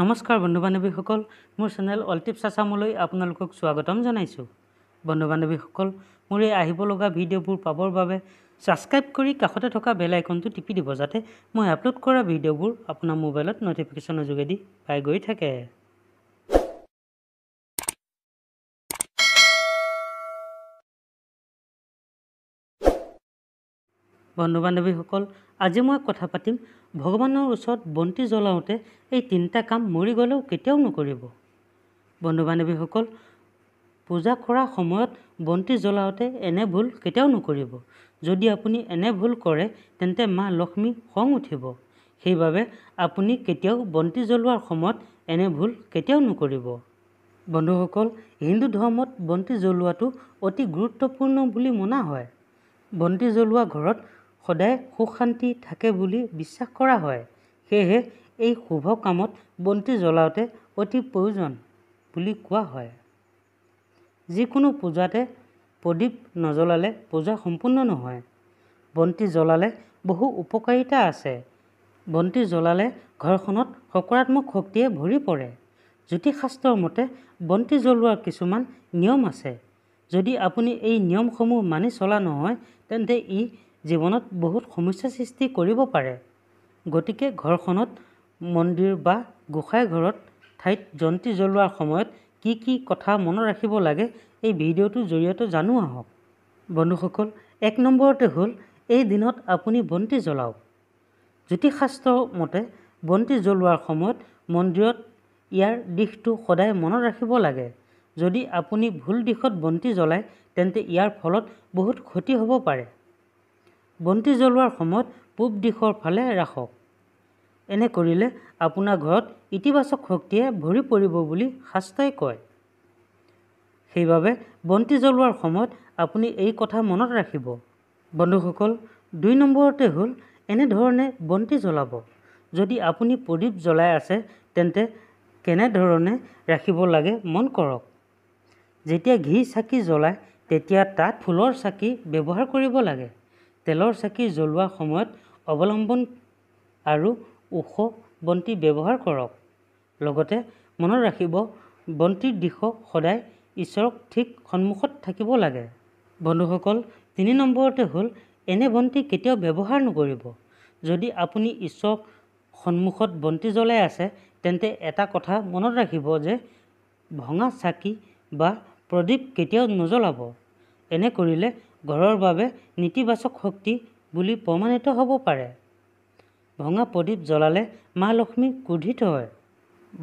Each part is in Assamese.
নমস্কাৰ বন্ধু বান্ধৱীসকল মোৰ চেনেল অলটিপ চাচামলৈ আপোনালোকক স্বাগতম জনাইছোঁ বন্ধু বান্ধৱীসকল মোৰ এই আহিব লগা ভিডিঅ'বোৰ পাবৰ বাবে ছাবস্ক্ৰাইব কৰি কাষতে থকা বেল আইকনটো টিপি দিব যাতে মই আপলোড কৰা ভিডিঅ'বোৰ আপোনাৰ মোবাইলত ন'টিফিকেশ্যনৰ যোগেদি পাই গৈ থাকে বন্ধু বান্ধৱীসকল আজি মই কথা পাতিম ভগৱানৰ ওচৰত বন্তি জ্বলাওঁতে এই তিনিটা কাম মৰি গ'লেও কেতিয়াও নকৰিব বন্ধু বান্ধৱীসকল পূজা কৰা সময়ত বন্তি জ্বলাওঁতে এনে ভুল কেতিয়াও নকৰিব যদি আপুনি এনে ভুল কৰে তেন্তে মা লক্ষ্মী খং উঠিব সেইবাবে আপুনি কেতিয়াও বন্তি জ্বলোৱাৰ সময়ত এনে ভুল কেতিয়াও নকৰিব বন্ধুসকল হিন্দু ধৰ্মত বন্তি জ্বলোৱাটো অতি গুৰুত্বপূৰ্ণ বুলি মনা হয় বন্তি জ্বলোৱা ঘৰত সদায় সুখ শান্তি থাকে বুলি বিশ্বাস কৰা হয় সেয়েহে এই শুভ কামত বন্তি জ্বলাওঁতে অতি প্ৰয়োজন বুলি কোৱা হয় যিকোনো পূজাতে প্ৰদীপ নজ্বলালে পূজা সম্পূৰ্ণ নহয় বন্তি জ্বলালে বহু উপকাৰিতা আছে বন্তি জ্বলালে ঘৰখনত সকাৰাত্মক শক্তিয়ে ভৰি পৰে জ্যোতিষাস্ত্ৰৰ মতে বন্তি জ্বলোৱাৰ কিছুমান নিয়ম আছে যদি আপুনি এই নিয়মসমূহ মানি চলা নহয় তেন্তে ই জীৱনত বহুত সমস্যাৰ সৃষ্টি কৰিব পাৰে গতিকে ঘৰখনত মন্দিৰ বা গোসাঁই ঘৰত ঠাইত জন্তি জ্বলোৱাৰ সময়ত কি কি কথা মনত ৰাখিব লাগে এই ভিডিঅ'টোৰ জৰিয়তে জানো আহক বন্ধুসকল এক নম্বৰতে হ'ল এই দিনত আপুনি বন্তি জ্বলাওক জ্যোতিষাস্ত্ৰ মতে বন্তি জ্বলোৱাৰ সময়ত মন্দিৰত ইয়াৰ দিশটো সদায় মনত ৰাখিব লাগে যদি আপুনি ভুল দিশত বন্তি জ্বলায় তেন্তে ইয়াৰ ফলত বহুত ক্ষতি হ'ব পাৰে বন্তি জ্বলোৱাৰ সময়ত পূব দিশৰ ফালে ৰাখক এনে কৰিলে আপোনাৰ ঘৰত ইতিবাচক শক্তিয়ে ভৰি পৰিব বুলি শাস্তাই কয় সেইবাবে বন্তি জ্বলোৱাৰ সময়ত আপুনি এই কথা মনত ৰাখিব বন্ধুসকল দুই নম্বৰতে হ'ল এনেধৰণে বন্তি জ্বলাব যদি আপুনি প্ৰদীপ জ্বলাই আছে তেন্তে কেনেধৰণে ৰাখিব লাগে মন কৰক যেতিয়া ঘি চাকি জ্বলায় তেতিয়া তাত ফুলৰ চাকি ব্যৱহাৰ কৰিব লাগে তেলৰ চাকি জ্বলোৱা সময়ত অৱলম্বন আৰু ওখ বন্তি ব্যৱহাৰ কৰক লগতে মনত ৰাখিব বন্তিৰ দিশ সদায় ঈশ্বৰক ঠিক সন্মুখত থাকিব লাগে বন্ধুসকল তিনি নম্বৰতে হ'ল এনে বন্তি কেতিয়াও ব্যৱহাৰ নকৰিব যদি আপুনি ঈশ্বৰক সন্মুখত বন্তি জ্বলাই আছে তেন্তে এটা কথা মনত ৰাখিব যে ভঙা চাকি বা প্ৰদীপ কেতিয়াও নজ্বলাব এনে কৰিলে ঘৰৰ বাবে নেতিবাচক শক্তি বুলি প্ৰমাণিত হ'ব পাৰে ভঙা প্ৰদীপ জ্বলালে মা লক্ষ্মী ক্ৰোধিত হয়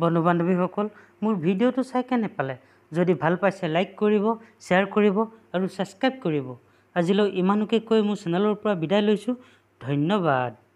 বন্ধু বান্ধৱীসকল মোৰ ভিডিঅ'টো চাই কেনে পালে যদি ভাল পাইছে লাইক কৰিব শ্বেয়াৰ কৰিব আৰু ছাবস্ক্ৰাইব কৰিব আজিলৈ ইমানকে কৈ মোৰ চেনেলৰ পৰা বিদায় লৈছোঁ ধন্যবাদ